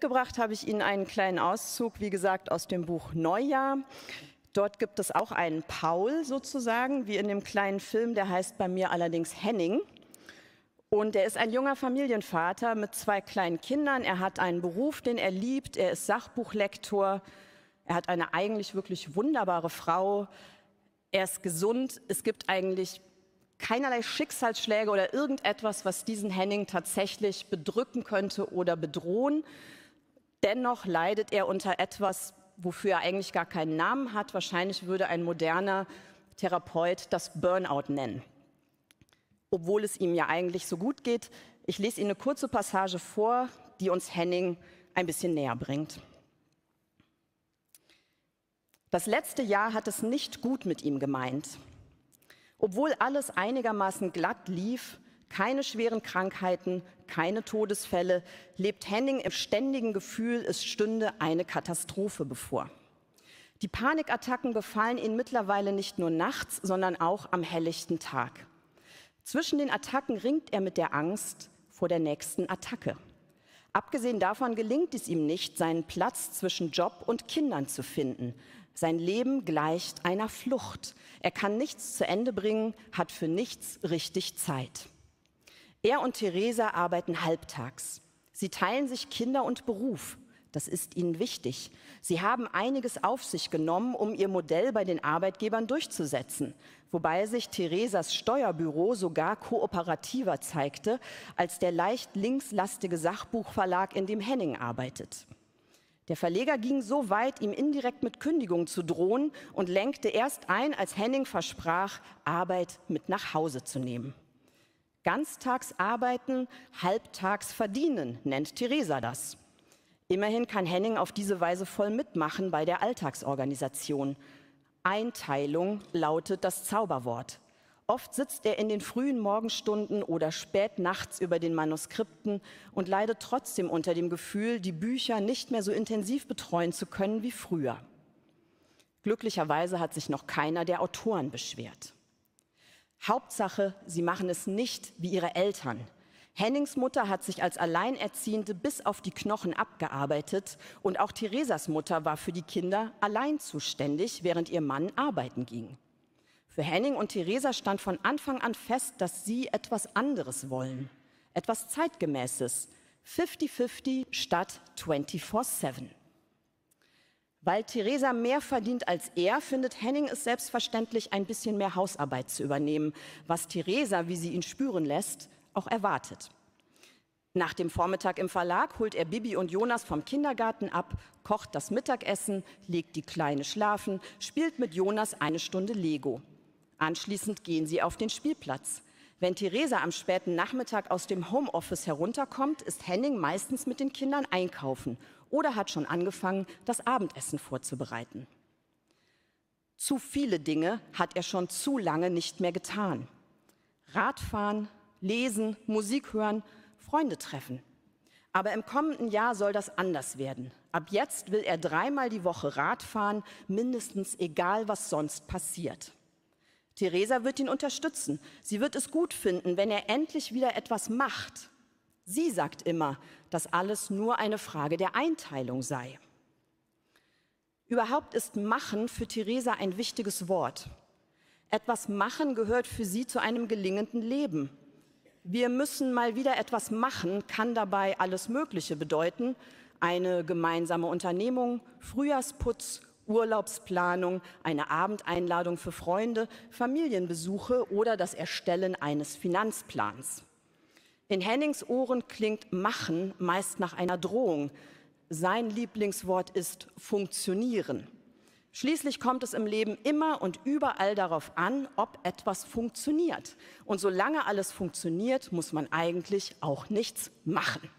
Mitgebracht habe ich Ihnen einen kleinen Auszug, wie gesagt, aus dem Buch Neujahr. Dort gibt es auch einen Paul sozusagen, wie in dem kleinen Film, der heißt bei mir allerdings Henning. Und er ist ein junger Familienvater mit zwei kleinen Kindern. Er hat einen Beruf, den er liebt. Er ist Sachbuchlektor. Er hat eine eigentlich wirklich wunderbare Frau. Er ist gesund. Es gibt eigentlich keinerlei Schicksalsschläge oder irgendetwas, was diesen Henning tatsächlich bedrücken könnte oder bedrohen. Dennoch leidet er unter etwas, wofür er eigentlich gar keinen Namen hat. Wahrscheinlich würde ein moderner Therapeut das Burnout nennen, obwohl es ihm ja eigentlich so gut geht. Ich lese Ihnen eine kurze Passage vor, die uns Henning ein bisschen näher bringt. Das letzte Jahr hat es nicht gut mit ihm gemeint. Obwohl alles einigermaßen glatt lief, keine schweren Krankheiten, keine Todesfälle, lebt Henning im ständigen Gefühl, es stünde eine Katastrophe bevor. Die Panikattacken befallen ihn mittlerweile nicht nur nachts, sondern auch am helllichten Tag. Zwischen den Attacken ringt er mit der Angst vor der nächsten Attacke. Abgesehen davon gelingt es ihm nicht, seinen Platz zwischen Job und Kindern zu finden. Sein Leben gleicht einer Flucht. Er kann nichts zu Ende bringen, hat für nichts richtig Zeit. Er und Theresa arbeiten halbtags. Sie teilen sich Kinder und Beruf. Das ist ihnen wichtig. Sie haben einiges auf sich genommen, um ihr Modell bei den Arbeitgebern durchzusetzen, wobei sich Theresas Steuerbüro sogar kooperativer zeigte als der leicht linkslastige Sachbuchverlag, in dem Henning arbeitet. Der Verleger ging so weit, ihm indirekt mit Kündigung zu drohen und lenkte erst ein, als Henning versprach, Arbeit mit nach Hause zu nehmen. Ganztags arbeiten, halbtags verdienen, nennt Theresa das. Immerhin kann Henning auf diese Weise voll mitmachen bei der Alltagsorganisation. Einteilung lautet das Zauberwort. Oft sitzt er in den frühen Morgenstunden oder spät nachts über den Manuskripten und leidet trotzdem unter dem Gefühl, die Bücher nicht mehr so intensiv betreuen zu können wie früher. Glücklicherweise hat sich noch keiner der Autoren beschwert. Hauptsache, sie machen es nicht wie ihre Eltern. Hennings Mutter hat sich als Alleinerziehende bis auf die Knochen abgearbeitet und auch Theresas Mutter war für die Kinder allein zuständig, während ihr Mann arbeiten ging. Für Henning und Theresa stand von Anfang an fest, dass sie etwas anderes wollen, etwas zeitgemäßes, 50-50 statt 24-7. Weil Theresa mehr verdient als er, findet Henning es selbstverständlich, ein bisschen mehr Hausarbeit zu übernehmen, was Theresa, wie sie ihn spüren lässt, auch erwartet. Nach dem Vormittag im Verlag holt er Bibi und Jonas vom Kindergarten ab, kocht das Mittagessen, legt die Kleine schlafen, spielt mit Jonas eine Stunde Lego. Anschließend gehen sie auf den Spielplatz. Wenn Theresa am späten Nachmittag aus dem Homeoffice herunterkommt, ist Henning meistens mit den Kindern einkaufen oder hat schon angefangen, das Abendessen vorzubereiten. Zu viele Dinge hat er schon zu lange nicht mehr getan. Radfahren, lesen, Musik hören, Freunde treffen. Aber im kommenden Jahr soll das anders werden. Ab jetzt will er dreimal die Woche Radfahren, mindestens egal, was sonst passiert. Theresa wird ihn unterstützen. Sie wird es gut finden, wenn er endlich wieder etwas macht, Sie sagt immer, dass alles nur eine Frage der Einteilung sei. Überhaupt ist Machen für Theresa ein wichtiges Wort. Etwas machen gehört für sie zu einem gelingenden Leben. Wir müssen mal wieder etwas machen, kann dabei alles Mögliche bedeuten. Eine gemeinsame Unternehmung, Frühjahrsputz, Urlaubsplanung, eine Abendeinladung für Freunde, Familienbesuche oder das Erstellen eines Finanzplans. In Hennings Ohren klingt machen meist nach einer Drohung. Sein Lieblingswort ist funktionieren. Schließlich kommt es im Leben immer und überall darauf an, ob etwas funktioniert. Und solange alles funktioniert, muss man eigentlich auch nichts machen.